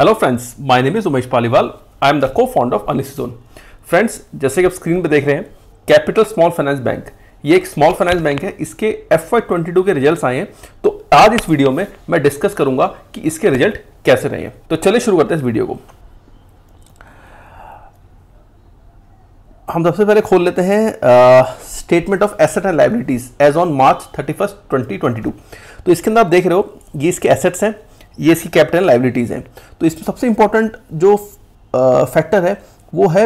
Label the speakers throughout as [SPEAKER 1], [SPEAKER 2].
[SPEAKER 1] hello friends my name is Umesh Paliwal I am the cofounder of अनिसोन friends जैसे कि आप स्क्रीन पे देख रहे हैं कैपिटल स्मॉल फाइनेंस बैंक ये एक स्मॉल फाइनेंस बैंक है इसके एफ वाई ट्वेंटी टू के रिजल्ट्स आए हैं तो आज इस वीडियो में मैं डिस्कस करूंगा कि इसके रिजल्ट कैसे रहे हैं तो चलिए शुरू करते हैं इस वीडियो को हम सबसे पहले खोल लेते हैं statement of asset and liabilities as on March thirty first twenty twenty two तो इसके अंदर आप देख रहे हो ये इसके एसेट्स हैं ये इसकी कैपिटल लाइबिलिटीज़ हैं तो इसमें सबसे इंपॉर्टेंट जो फैक्टर है वो है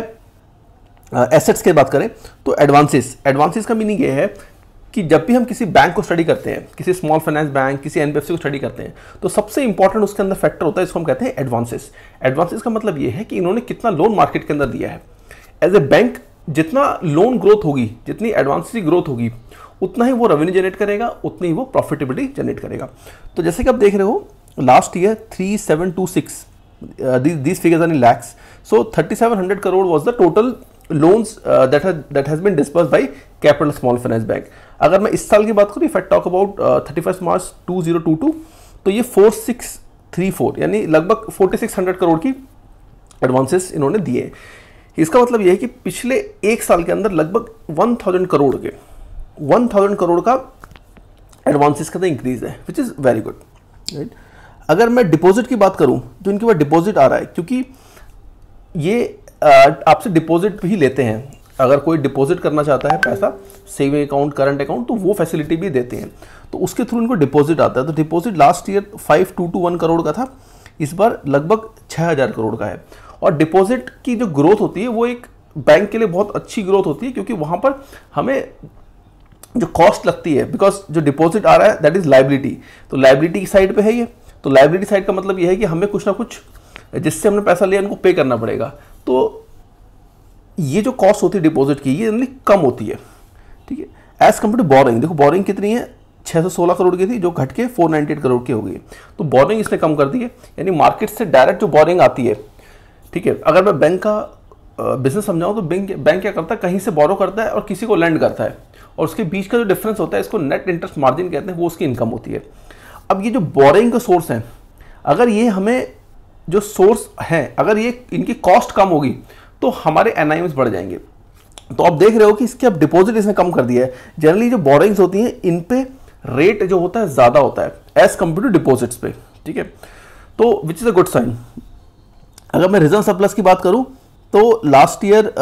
[SPEAKER 1] एसेट्स की बात करें तो एडवांसेस एडवांसेस का मीनिंग ये है कि जब भी हम किसी बैंक को स्टडी करते हैं किसी स्मॉल फाइनेंस बैंक किसी एनबीएफसी को स्टडी करते हैं तो सबसे इंपॉर्टेंट उसके अंदर फैक्टर होता है इसको हम कहते हैं एडवांसेस एडवांसेस का मतलब ये है कि इन्होंने कितना लोन मार्केट के अंदर दिया है एज ए बैंक जितना लोन ग्रोथ होगी जितनी एडवांस की ग्रोथ होगी उतना ही वो रेवेन्यू जनरेट करेगा उतनी ही वो प्रॉफिटेबिलिटी जनरेट करेगा तो जैसे कि आप देख रहे हो last year three seven two six figures are in lakhs so 3700 crore was the total loans uh, that has that has been disbursed by capital small finance bank अगर मैं इस साल की बात करूँ that talk about thirty first March two zero two two तो ये four six three four यानी लगभग फोर्टी सिक्स हंड्रेड करोड़ की एडवांसेस इन्होंने दिए इसका मतलब यह है कि पिछले एक साल के अंदर लगभग वन थाउजेंड करोड़ के वन थाउजेंड करोड़ का एडवांसिस का इंक्रीज है which is very good right अगर मैं डिपॉजिट की बात करूं तो इनके पास डिपॉजिट आ रहा है क्योंकि ये आपसे डिपॉजिट भी लेते हैं अगर कोई डिपॉजिट करना चाहता है पैसा सेविंग अकाउंट करंट अकाउंट तो वो फैसिलिटी भी देते हैं तो उसके थ्रू इनको डिपॉजिट आता है तो deposit last year five two two one crore का था इस बार लगभग छः हज़ार करोड़ का है और डिपॉजिट की जो ग्रोथ होती है वो एक बैंक के लिए बहुत अच्छी ग्रोथ होती है क्योंकि वहाँ पर हमें जो कॉस्ट लगती है बिकॉज जो डिपॉजिट आ रहा है दैट इज़ लाइबिलिटी तो लाइबिलिटी की साइड पर है ये तो लाइब्रेरी साइड का मतलब यह है कि हमें कुछ ना कुछ जिससे हमने पैसा लिया उनको पे करना पड़ेगा तो ये जो कॉस्ट होती है डिपॉजिट की ये जनरली कम होती है ठीक है एज़ कम्पेयर टू बोरिंग देखो बोरिंग कितनी है 616 करोड़ की थी जो घट के 498 करोड़ की हो गई तो बोरिंग इसने कम कर दी है यानी मार्केट से डायरेक्ट जो बोरिंग आती है ठीक है अगर मैं बैंक का बिजनेस समझाऊँ तो बैंक बैंक क्या करता है कहीं से बोरो करता है और किसी को लैंड करता है और उसके बीच का जो डिफरेंस होता है इसको नेट इंटरेस्ट मार्जिन कहते हैं वो उसकी इनकम होती है अब ये जो बोरिंग का सोर्स है अगर ये हमें जो सोर्स है अगर ये इनकी कॉस्ट कम होगी तो हमारे एन बढ़ जाएंगे तो आप देख रहे हो कि इसके अब डिपॉजिट इसने कम कर दिया है जनरली जो बोरिंग्स होती हैं इन पे रेट जो होता है ज़्यादा होता है एज कम्पेयर टू डिपॉजिट्स पे ठीक है तो which is a good sign अगर मैं रिजर्व सरप्लस की बात करूं तो last year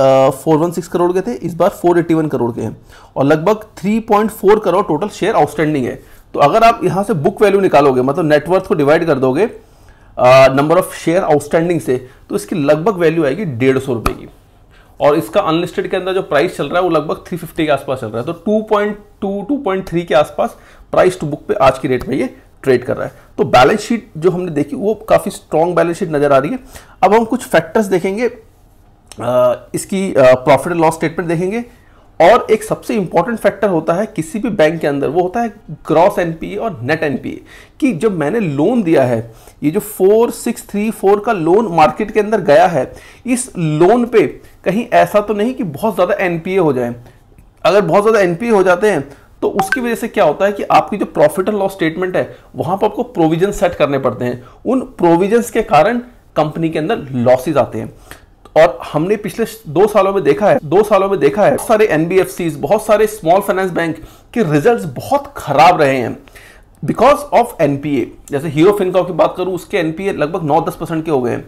[SPEAKER 1] four one six crore के थे इस बार फोर एट्टी वन करोड़ के हैं और लगभग three point four crore total share outstanding है तो अगर आप यहाँ से बुक वैल्यू निकालोगे मतलब नेटवर्थ को डिवाइड कर दोगे नंबर ऑफ शेयर आउटस्टैंडिंग से तो इसकी लगभग वैल्यू आएगी डेढ़ सौ रुपये की और इसका अनलिस्टेड के अंदर जो प्राइस चल रहा है वो लगभग 350 के आसपास चल रहा है तो 2.2 2.3 के आसपास प्राइस टू बुक पे आज की रेट में ये ट्रेड कर रहा है तो बैलेंस शीट जो हमने देखी वो काफ़ी स्ट्रॉन्ग बैलेंस शीट नज़र आ रही है अब हम कुछ फैक्टर्स देखेंगे इसकी प्रॉफिट एंड लॉस स्टेटमेंट देखेंगे और एक सबसे इंपॉर्टेंट फैक्टर होता है किसी भी बैंक के अंदर वो होता है ग्रॉस एनपीए और नेट एनपीए कि जब मैंने लोन दिया है ये जो फोर सिक्स थ्री फोर का लोन मार्केट के अंदर गया है इस लोन पे कहीं ऐसा तो नहीं कि बहुत ज़्यादा एनपीए हो जाए अगर बहुत ज़्यादा एनपीए हो जाते हैं तो उसकी वजह से क्या होता है कि आपकी जो प्रॉफिट एंड लॉस स्टेटमेंट है वहां पर आपको प्रोविजन सेट करने पड़ते हैं उन प्रोविजन के कारण कंपनी के अंदर लॉसेज आते हैं और हमने पिछले दो सालों में देखा है दो सालों में देखा है बहुत सारे एनबीएफसी बहुत सारे स्मॉल फाइनेंस बैंक के रिजल्ट बहुत खराब रहे हैं बिकॉज ऑफ एनपीए जैसे हीरो फिनकाव की बात करूँ उसके एनपीए लगभग नौ दस परसेंट के हो गए हैं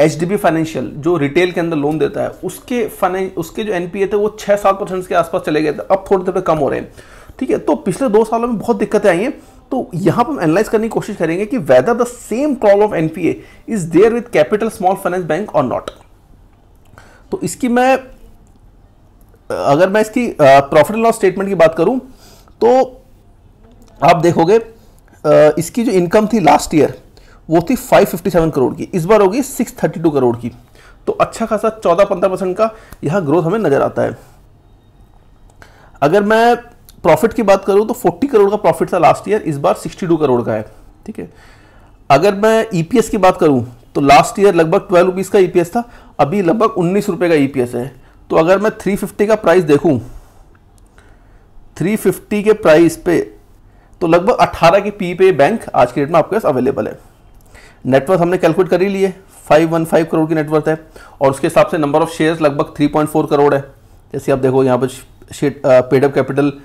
[SPEAKER 1] एच डी बी फाइनेंशियल जो रिटेल के अंदर लोन देता है उसके फाइनें उसके जो एन पी ए थे वो छः सात परसेंट के आसपास चले गए थे अब थोड़े देर पर कम हो रहे हैं ठीक है तो पिछले दो सालों में बहुत दिक्कतें आई हैं तो यहाँ पर हम एनालाइज करने की कोशिश करेंगे कि whether the same problem of N P A is there with capital small finance bank और नॉट तो इसकी मैं अगर मैं इसकी प्रॉफिट एंड लॉस स्टेटमेंट की बात करूं तो आप देखोगे इसकी जो इनकम थी लास्ट ईयर वो थी 557 करोड़ की इस बार होगी 632 करोड़ की तो अच्छा खासा 14-15 परसेंट का यहाँ ग्रोथ हमें नज़र आता है अगर मैं प्रॉफिट की बात करूँ तो 40 करोड़ का प्रॉफिट था लास्ट ईयर इस बार 62 करोड़ का है ठीक है अगर मैं ईपीएस e की बात करूँ तो लास्ट ईयर लगभग ट्वेल्व रुपीज़ का ईपीएस e था अभी लगभग उन्नीस रुपये का ईपीएस e है तो अगर मैं थ्री फिफ्टी का प्राइस देखूँ थ्री फिफ्टी के प्राइस पे तो लगभग अट्ठारह की पी e पे बैंक आज के डेट में आपके पास अवेलेबल है नेटवर्थ हमने कैलकुलेट कर ही लिए फाइव वन फाइव करोड़ की नेटवर्थ है और उसके हिसाब से नंबर ऑफ शेयर्स लगभग थ्री पॉइंट फोर करोड़ है जैसे आप देखो यहाँ पर paid up capital uh,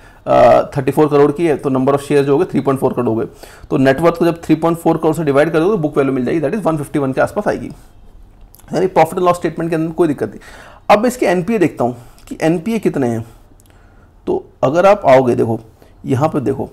[SPEAKER 1] thirty four crore की है तो नंबर ऑफ शेयर जो हो गए थ्री पॉइंट फोर करोड़ हो गए तो नेटवर्थ को जब थ्री पॉइंट फोर करोड़ से डिवाइड कर दो तो बुक वैल्यू मिल जाएगी that is one fifty one के आसपास आएगी यानी प्रॉफिट एंड लॉस स्टेटमेंट के अंदर कोई दिक्कत नहीं अब इसके एनपीए देखता हूँ कि एनपीए कितने हैं तो अगर आप आओगे देखो यहाँ पर देखो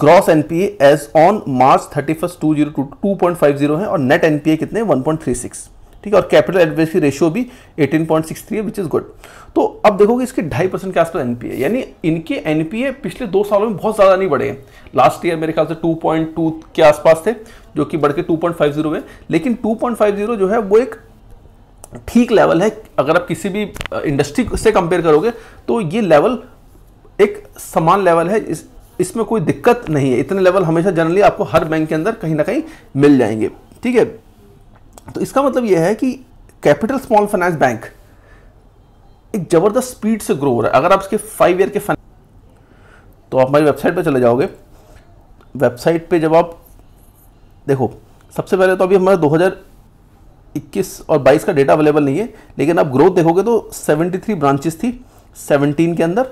[SPEAKER 1] gross NPA as on March thirty first two zero two two point five zero है और नेट एनपीए कितने वन पॉइंट थ्री सिक्स ठीक है और कैपिटल एडवेसी रेशियो भी 18.63 है विच इज़ गुड तो अब देखोगे इसके ढाई परसेंट के आसपास एनपीए यानी इनके एनपीए पिछले दो सालों में बहुत ज़्यादा नहीं बढ़े हैं लास्ट ईयर मेरे ख्याल से 2.2 के आसपास थे जो कि बढ़ के जीरो में लेकिन जीरो जो है वो एक ठीक लेवल है अगर आप किसी भी इंडस्ट्री से कंपेयर करोगे तो ये लेवल एक समान लेवल है इस इसमें कोई दिक्कत नहीं है इतने लेवल हमेशा जनरली आपको हर बैंक के अंदर कहीं ना कहीं मिल जाएंगे ठीक है तो इसका मतलब यह है कि कैपिटल स्मॉल फाइनेंस बैंक एक ज़बरदस्त स्पीड से ग्रो हो रहा है अगर आप इसके फाइव ईयर के फन तो आप हमारी वेबसाइट पर चले जाओगे वेबसाइट पर जब आप देखो सबसे पहले तो अभी हमारा 2021 और 22 का डेटा अवेलेबल नहीं है लेकिन आप ग्रोथ देखोगे तो 73 ब्रांचेस थी 17 के अंदर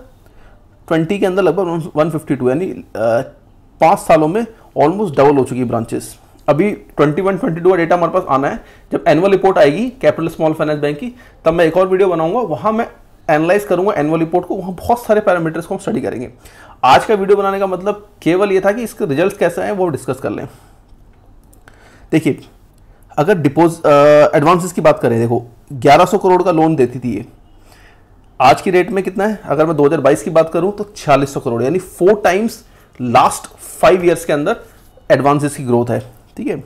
[SPEAKER 1] 20 के अंदर लगभग 152 यानी पाँच सालों में ऑलमोस्ट डबल हो चुकी ब्रांचेस अभी 21, 22 का डेटा हमारे पास आना है जब एनुअल रिपोर्ट आएगी कैपिटल स्मॉल फाइनेंस बैंक की तब मैं एक और वीडियो बनाऊंगा वहां मैं एनालाइज करूंगा एनुअल रिपोर्ट को वहां बहुत सारे पैरामीटर्स को हम स्टडी करेंगे आज का वीडियो बनाने का मतलब केवल ये था कि इसके रिजल्ट कैसे हैं वो डिस्कस कर लें देखिए अगर डिपोज एडवांसिस की बात करें देखो ग्यारह करोड़ का लोन देती थी ये आज की रेट में कितना है अगर मैं 2022 की बात करूं तो छियालीस करोड़ यानी four times last five years के अंदर एडवांसेस की ग्रोथ है ठीक है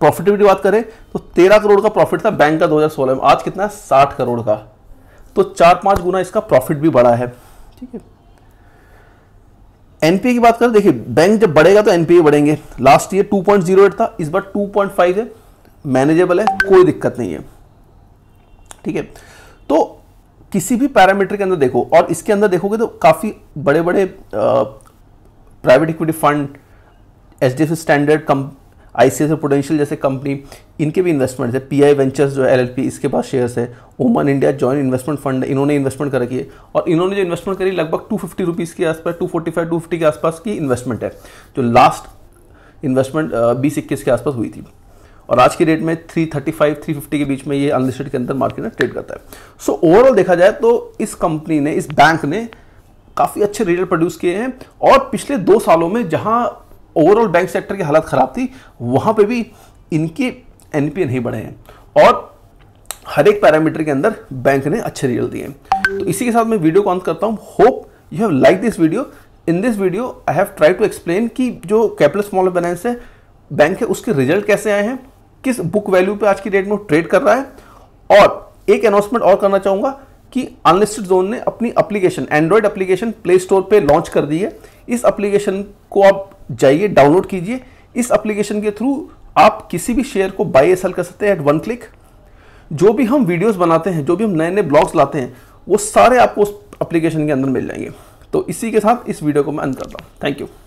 [SPEAKER 1] प्रॉफिटेबिलिटी बात करें तो तेरह करोड़ का प्रॉफिट था बैंक का 2016 में आज कितना है साठ करोड़ का तो चार पांच गुना इसका प्रॉफिट भी बढ़ा है ठीक है एनपीए की बात करें देखिए बैंक जब बढ़ेगा तो एनपीए बढ़ेंगे लास्ट ईयर टू था इस बार 2.5 है मैनेजेबल है कोई दिक्कत नहीं है ठीक है तो किसी भी पैरामीटर के अंदर देखो और इसके अंदर देखोगे तो काफ़ी बड़े बड़े private equity fund H D F standard कम आई सी एस पोटेंशियल जैसे कंपनी इनके भी इन्वेस्टमेंट है पी आई वेंचर्स जो है एल पी इसके पास शेयर्स है ओमन इंडिया जॉइंट इन्वेस्टमेंट फंड है इन्होंने इन्वेस्टमेंट कर रखी है और इन्होंने जो इन्वेस्टमेंट करी लगभग टू फिफ्टी रुपीज़ के आसपास two forty five two fifty के आसपास की इन्वेस्टमेंट है जो लास्ट इन्वेस्टमेंट बीस इक्कीस के आसपास हुई थी और आज की डेट में three thirty five three fifty के बीच में ये अनलिस्टेड के अंदर मार्केट में ट्रेड करता है सो so, ओवरऑल देखा जाए तो इस कंपनी ने इस बैंक ने काफ़ी अच्छे रिजल्ट प्रोड्यूस किए हैं और पिछले दो सालों में जहां ओवरऑल बैंक सेक्टर की हालत ख़राब थी वहां पे भी इनके एनपीए नहीं बढ़े हैं और हर एक पैरामीटर के अंदर बैंक ने अच्छे रिजल्ट दिए तो इसी के साथ मैं वीडियो को अंत करता हूँ hope you have like this video in this video I have try to explain कि जो कैपिटल स्मॉल फाइनेंस है बैंक है उसके रिजल्ट कैसे आए हैं किस बुक वैल्यू पे आज की डेट में ट्रेड कर रहा है और एक अनाउंसमेंट और करना चाहूँगा कि अनलिस्टेड जोन ने अपनी application android application play store पे लॉन्च कर दी है इस एप्लीकेशन को आप जाइए डाउनलोड कीजिए इस एप्लीकेशन के थ्रू आप किसी भी शेयर को बाई या सेल कर सकते हैं एट वन क्लिक जो भी हम वीडियोस बनाते हैं जो भी हम नए नए ब्लॉग्स लाते हैं वो सारे आपको उस एप्लीकेशन के अंदर मिल जाएंगे तो इसी के साथ इस वीडियो को मैं अंत करता हूँ थैंक यू